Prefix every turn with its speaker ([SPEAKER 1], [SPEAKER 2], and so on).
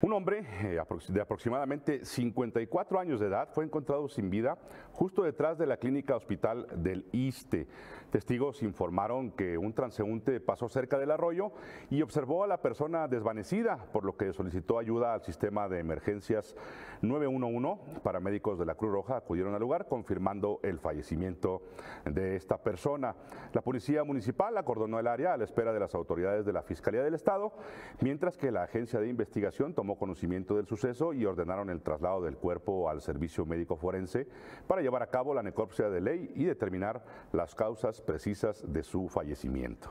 [SPEAKER 1] Un hombre eh, de aproximadamente 54 años de edad fue encontrado sin vida justo detrás de la clínica hospital del ISTE. Testigos informaron que un transeúnte pasó cerca del arroyo y observó a la persona desvanecida, por lo que solicitó ayuda al sistema de emergencias 911. Paramédicos de la Cruz Roja acudieron al lugar confirmando el fallecimiento de esta persona. La policía municipal acordonó el área a la espera de las autoridades de la Fiscalía del Estado, mientras que la agencia de investigación tomó conocimiento del suceso y ordenaron el traslado del cuerpo al servicio médico forense para llevar a cabo la necropsia de ley y determinar las causas precisas de su fallecimiento.